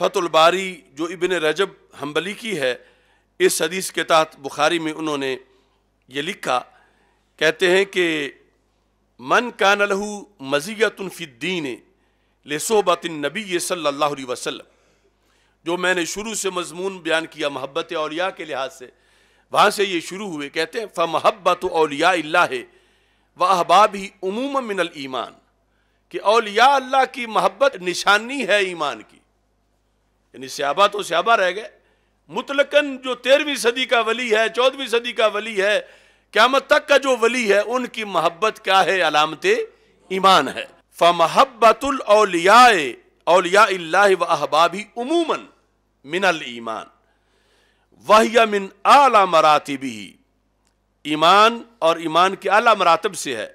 फतुलबारी जो इबन रजब हम्बली की है इस हदीस के तहत बुखारी में उन्होंने ये लिखा कहते हैं कि मन कान लहू ले लसोबतिन नबी सल्ला वसलम जो मैंने शुरू से मजमून बयान किया महब्बत अलिया के लिहाज से वहाँ से ये शुरू हुए कहते हैं फ़ महब्बत अलिया व अहबाब ही उमूम मिनल ईमान कि अलिया अल्लाह की महब्बत निशानी है ईमान की यानी स्याबा तो स्याबा रह गए मुतलकन जो तेरहवीं सदी का वली है चौदहवीं सदी का वली है क्यामत तक का जो वली है उनकी मोहब्बत क्या है अलामत ईमान है फ़महब्बतुलौलियाए अलिया व अहबाबी उमूमन मिनल ईमान वह मिन आला मरातबी ईमान और ईमान के आला मरातब से है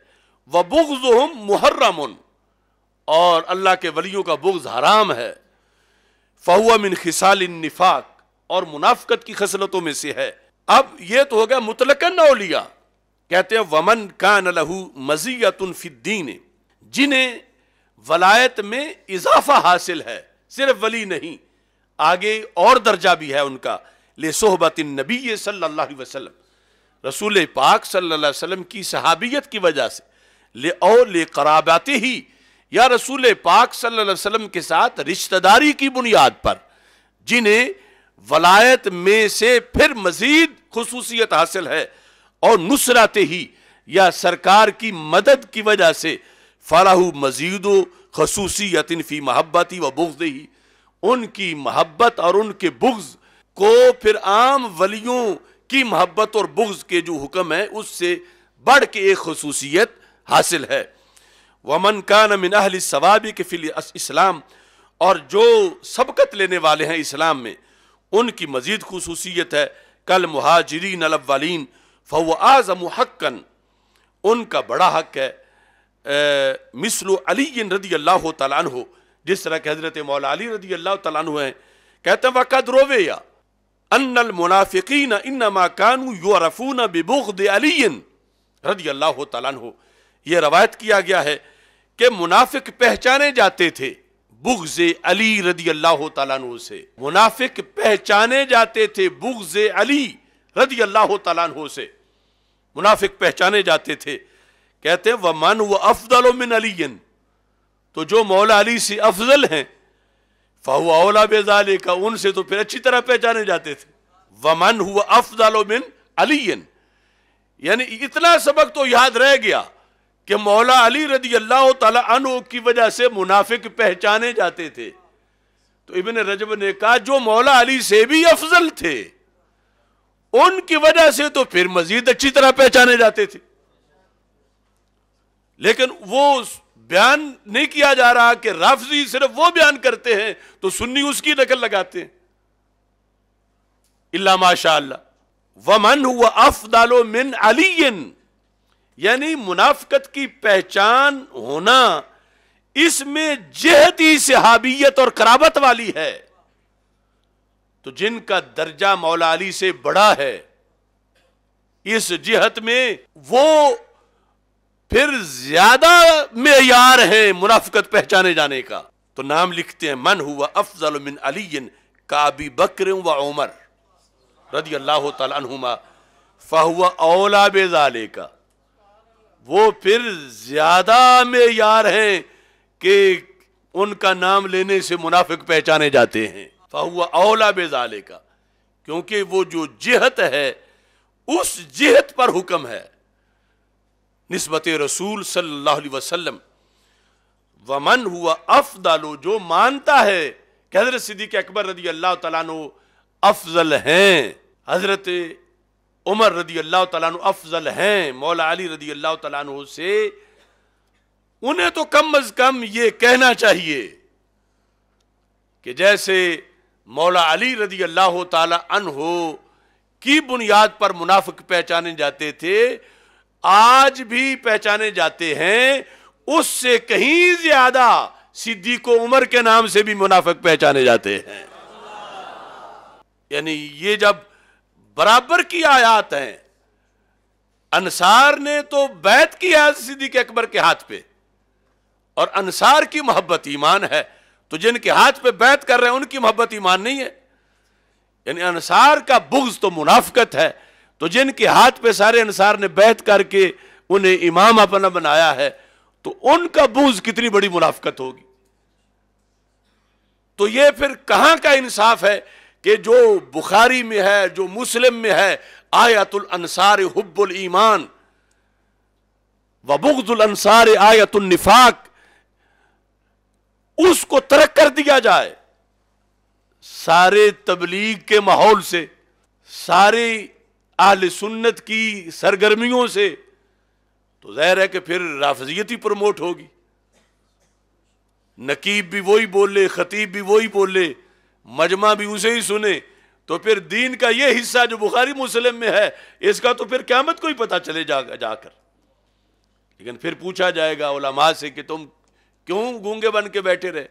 वह बुग्ज़ मुहर्रम और अल्लाह के वलियों का बुग्ज़ हराम है फहुआ मिन खिसाल निफाक और मुनाफकत की खसलतों में से है अब यह तो हो गया मुतलकन अलिया कहते हैं वमन कान लहू मजीयतन फिद्दीन जिन्हें वलायत में इजाफा हासिल है सिर्फ वली नहीं आगे और दर्जा भी है उनका ले सोहबत नबी सल्ला वसलम रसूल पाक सल्ला वसलम की सहाबियत की वजह से ले और ले कराबाते ही या रसूल पाक सल्लम के साथ रिश्तेदारी की बुनियाद पर जिन्हें वलायत में से फिर मजीद खसूसियत हासिल है और नुसरात ही या सरकार की मदद की वजह से फलाहु मजीदो खसूसियत फ़ी महब्बती व बुग्ज ही उनकी महब्बत और उनके बुग्ज को फिर आम वलियों की महब्बत और बुग्ज के जो हुक्म है उससे बढ़ के एक खसूसियत हासिल है वमन का नमिन अहल सवाबी के फिल इस्लाम और जो सबकत लेने वाले हैं इस्लाम में उनकी मजीद खसूसियत है कल महाजरीन अलवालीन फ़व आज़म हक्कन उनका बड़ा हक है मिसल अली रदी अल्लाह तलान हो जिस तरह के हज़रत मौला अली रदी अल्लाह तलान हैं कहते हैं वक़द रोवे या अनल मुनाफिकीन इन माकानू यो रफून बिबुद अली रदी अल्लाह तलान हो यह रवायत किया गया है के मुनाफिक पहचाने जाते थे बुग्ज अली रदी अल्लाह तु से मुनाफिक पहचाने जाते थे बुग्ज अली रदी अल्लाह तु से मुनाफिक पहचाने जाते थे कहते हैं व मन व अफजल मिन अलीन तो जो मौला अली से अफजल हैं फ़ाहुआ ओला बेजाले का उनसे तो फिर अच्छी तरह पहचाने जाते थे व मन हुआ अफजल मिन अलीन यानी इतना सबक तो याद रह गया कि मौला अली रजी अल्लाह तु की वजह से मुनाफिक पहचाने जाते थे तो इबन रजब ने कहा जो मौला अली से भी अफजल थे उनकी वजह से तो फिर मजीद अच्छी तरह पहचाने जाते थे लेकिन वो बयान नहीं किया जा रहा कि राफजी सिर्फ वो बयान करते हैं तो सुन्नी उसकी नकल लगाते हैं इला माशा वमन हुआ अफदालो मिन अली यानी मुनाफकत की पहचान होना इसमें जहती सिहाबियत और कराबत वाली है तो जिनका दर्जा मौला अली से बड़ा है इस जिहत में वो फिर ज्यादा मैार है मुनाफकत पहचाने जाने का तो नाम लिखते हैं मन हुआ अफजल मिन अली काबी बकर व उमर रदी अल्लाह तुमा फहुआ औला बेजाले का वो फिर ज्यादा में यार हैं कि उनका नाम लेने से मुनाफिक पहचाने जाते हैं फाहुआ औला बेजाले का क्योंकि वो जो जिहत है उस जिहत पर हुक्म है नस्बत रसूल सल्लल्लाहु अलैहि वसल्लम वमन हुआ अफदालो जो मानता है कि हजरत सिद्दीक अकबर रदी अल्लाह तला अफजल हैं हजरत उमर रदी अल्लाह तु अफजल हैं मौला अली रदी अल्लाह तु से उन्हें तो कम अज कम ये कहना चाहिए कि जैसे मौला अली रदी अल्लाह हो की बुनियाद पर मुनाफिक पहचाने जाते थे आज भी पहचाने जाते हैं उससे कहीं ज्यादा सिद्दीक उमर के नाम से भी मुनाफिक पहचाने जाते हैं यानी ये जब बराबर की आयात हैं अनसार ने तो बैत की आयत सिद्दीक अकबर के हाथ पे और अनसार की मोहब्बत ईमान है तो जिनके हाथ पे बैत कर रहे हैं उनकी मोहब्बत ईमान नहीं है यानी अनसार का बुग्ज तो मुनाफकत है तो जिनके हाथ पे सारे अनसार ने बैत करके उन्हें इमाम अपना बनाया है तो उनका बुग्ज कितनी बड़ी मुनाफकत होगी तो ये फिर कहां का इंसाफ है कि जो बुखारी में है जो मुस्लिम में है आयतुल अनसार हब्बुल ईमान व बुगजुल अनसार आयतुल निफाक उसको तरक कर दिया जाए सारे तबलीग के माहौल से सारी आल सुन्नत की सरगर्मियों से तो जहर है कि फिर राफजियत ही प्रमोट होगी नकीब भी वही बोले खतीब भी वही बोले मजमा भी उसे ही सुने तो फिर दीन का ये हिस्सा जो बुखारी मुस्लिम में है इसका तो फिर क्यामत को ही पता चले जा जाकर लेकिन फिर पूछा जाएगा ओलामा से कि तुम क्यों गूंगे बन के बैठे रहे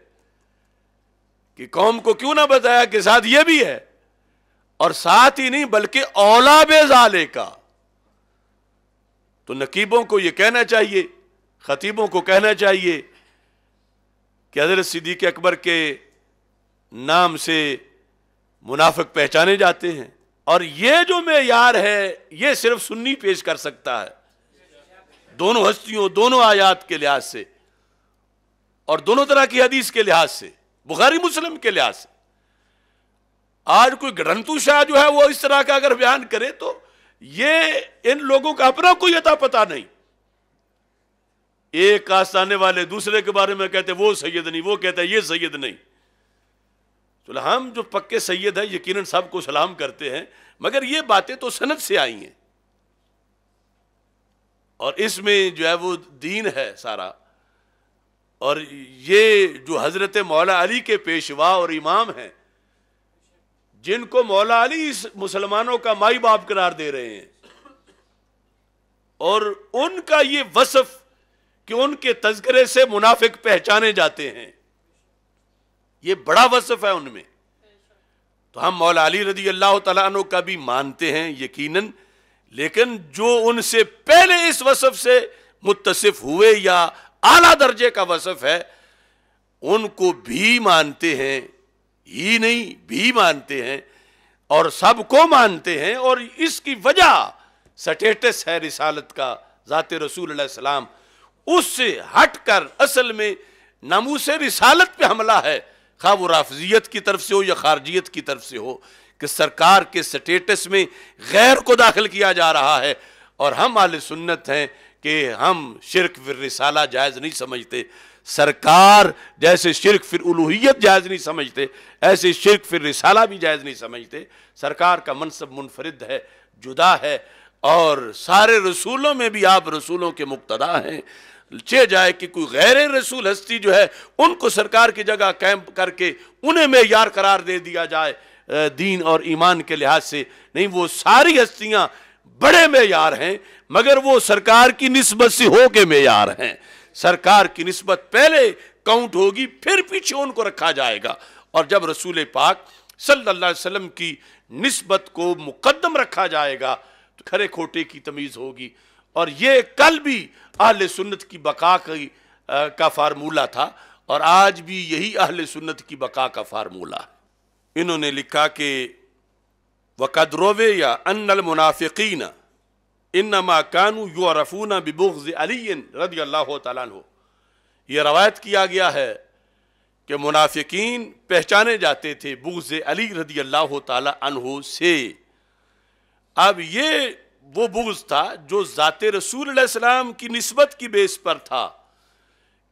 कि कौम को क्यों ना बताया कि साथ ये भी है और साथ ही नहीं बल्कि औला बेजाले का तो नकीबों को यह कहना चाहिए खतीबों को कहना चाहिए कि हजरत सिद्दीक अकबर के नाम से मुनाफिक पहचाने जाते हैं और ये जो मैार है ये सिर्फ सुन्नी पेश कर सकता है दोनों हस्तियों दोनों आयात के लिहाज से और दोनों तरह की हदीस के लिहाज से बुखारी मुस्लिम के लिहाज से आज कोई ग्रंथु शाह जो है वो इस तरह का अगर बयान करे तो ये इन लोगों का अपना कोई अता पता नहीं एक आने वाले दूसरे के बारे में कहते वो सैयद नहीं वो कहते ये सैयद नहीं तो हम जो पक्के सैयद हैं यकीनन सब को सलाम करते हैं मगर ये बातें तो सनत से आई हैं और इसमें जो है वो दीन है सारा और ये जो हज़रत मौला अली के पेशवा और इमाम हैं जिनको मौला अली इस मुसलमानों का माई बाप करार दे रहे हैं और उनका ये वसफ़ कि उनके तस्करे से मुनाफिक पहचाने जाते हैं ये बड़ा वसफ है उनमें तो हम मौला अली रजी अल्लाह तु का भी मानते हैं यकीनन लेकिन जो उनसे पहले इस वसफ से मुतसिफ हुए या आला दर्जे का वसफ है उनको भी मानते हैं ही नहीं भी मानते हैं और सबको मानते हैं और इसकी वजह स्टेटस है रिसालत का ज़ात रसूल सलाम उससे हट कर असल में नामूस रिसालत पे हमला है खा वो राफजियत की तरफ से हो या खारजियत की तरफ से हो कि सरकार के स्टेटस में गैर को दाखिल किया जा रहा है और हम आल सुन्नत हैं कि हम शिरक फिर रिसाला जायज़ नहीं समझते सरकार जैसे शिरक फिर उलूहियत जायज़ नहीं समझते ऐसे शिरक फिर रिसाला भी जायज़ नहीं समझते सरकार का मनसब मुनफरद है जुदा है और सारे रसूलों में भी आप रसूलों के मुक्तदा हैं लचे जाए कि कोई गैर रसूल हस्ती जो है उनको सरकार की जगह कैंप करके उन्हें मैार करार दे दिया जाए दीन और ईमान के लिहाज से नहीं वो सारी हस्तियाँ बड़े मैार हैं मगर वो सरकार की नस्बत से होके मैार हैं सरकार की नस्बत पहले काउंट होगी फिर पीछे उनको रखा जाएगा और जब रसूल पाक सल्लल्लाहु अलैहि वसल्लम की नस्बत को मुकदम रखा जाएगा तो खरे खोटे की तमीज़ होगी और ये कल भी अहल सुन्नत की बका की का फार्मूला था और आज भी यही अहल सुन्नत की बका का फार्मूला इन्होंने लिखा कि वकद्रोवे या अनल मुनाफिकीन इनमा कानू यूरफूना बिबुग्ज अली रदी अल्लाह तु ये रवायत किया गया है कि मुनाफिकीन पहचाने जाते थे बुग्ज अली रदी अल्लाह तु से अब ये वो बुग्ज था जो ज़ात रसूल सलाम की नस्बत की बेस पर था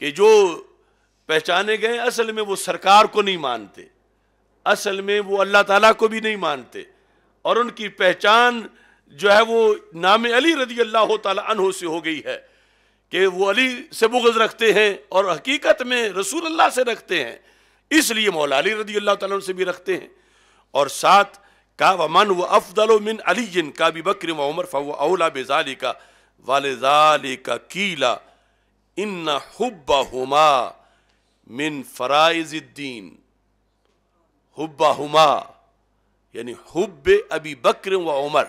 कि जो पहचाने गए असल में वो सरकार को नहीं मानते असल में वो अल्लाह ताला को भी नहीं मानते और उनकी पहचान जो है वो नाम अली रदी अल्लाह तहो से हो गई है कि वो अली से बुगज रखते हैं और हकीकत में रसूल अल्लाह से रखते हैं इसलिए मौला अली रदी अल्लाह तन से भी रखते हैं और साथ कहा मन व अफदल मिन अली का भी बकर व उमर फ़ अला बेजाली का जाली का कीला इन हुब्बा हुमा मिन फ़राइज़ीन हुब्बा हुमा यानी हुब अबी बकर व उमर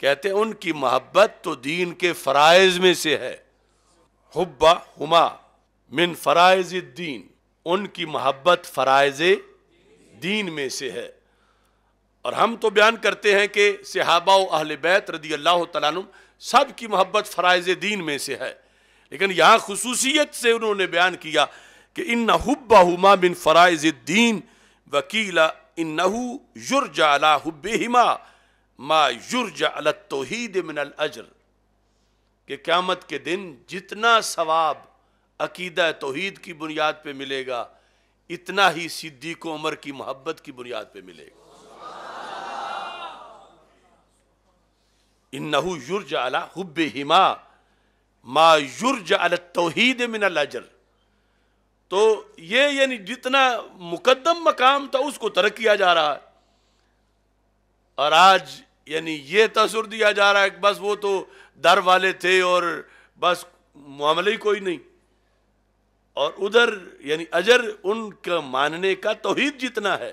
कहते उनकी मोहब्बत तो दीन के फ़राइज़ में से है हुब्बा हुमा मिन फ़राइज़ीन उनकी मोहब्बत फ़राइज़ दीन में से है और हम तो बयान करते हैं कि सिहाबा अहल बैत रदी अल्लाह तुम सब की मोहब्बत फ़राइज़ दीन में से है लेकिन यहाँ खसूसियत से उन्होंने बयान किया कि इन नब्बा हुमा बिन फ़राइज़ दीन वकीला इन नहू युरजा अला हिमा मा युरजा अलत तोहीद मिनल अजर कि क़्यामत के दिन जितना सवाब अकीद तोहीद की बुनियाद पर मिलेगा इतना ही सिद्दीक उमर की मोहब्बत की बुनियाद पर मिलेगा इन्नहु युर्ज अला हुब हिमा मा युर्ज अल तोहद मिन अजर तो ये यानी जितना मुकदम मकाम था उसको तरक किया जा रहा है और आज यानी ये तसर दिया जा रहा है कि बस वो तो दर वाले थे और बस मामला ही कोई नहीं और उधर यानी अजर उनका मानने का तोहीद जितना है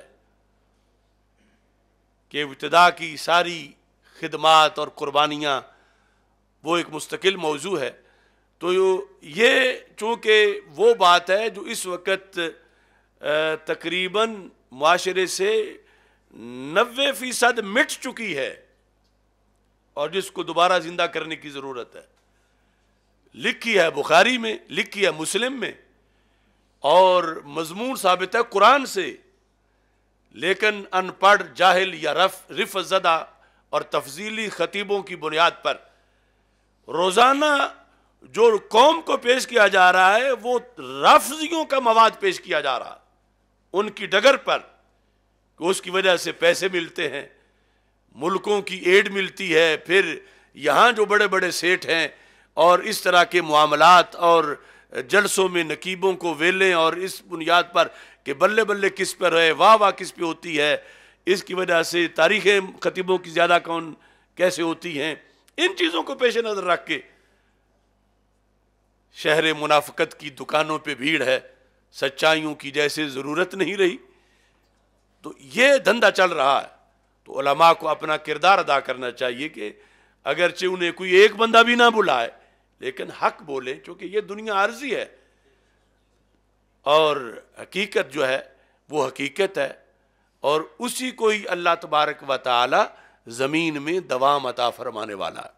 कि इब्तदा की सारी खदमात और कुर्बानियाँ वो एक मुस्तकिल मौजू है तो ये चूँकि वो बात है जो इस वक्त तकरीबन माशरे से नबे फ़ीसद मिट चुकी है और जिसको दोबारा ज़िंदा करने की ज़रूरत है लिखी है बुखारी में लिखी है मुस्लिम में और मजमून साबित है कुरान से लेकिन अनपढ़ जाहिल या रफ रिफ जदा और तफजीली ख़तीबों की बुनियाद पर रोज़ाना जो कौम को पेश किया जा रहा है वो रफ्जियों का मवाद पेश किया जा रहा उनकी डगर पर कि उसकी वजह से पैसे मिलते हैं मुल्कों की एड मिलती है फिर यहाँ जो बड़े बड़े सेठ हैं और इस तरह के मामलात और जलसों में नकीबों को वेलें और इस बुनियाद पर कि बल्ले बल्ले किस पर रहे वाह वाह किस पे होती है इसकी वजह से तारीखें खतीबों की ज़्यादा कौन कैसे होती हैं इन चीज़ों को पेश नज़र रख के शहर मुनाफकत की दुकानों पे भीड़ है सच्चाइयों की जैसे ज़रूरत नहीं रही तो ये धंधा चल रहा है तो उलमा को अपना किरदार अदा करना चाहिए कि अगरचे उन्हें कोई एक बंदा भी ना बुलाए लेकिन हक बोले क्योंकि ये दुनिया आर्जी है और हकीकत जो है वो हकीकत है और उसी को ही अल्लाह तबारक व ज़मीन में दवा मता फरमाने वाला है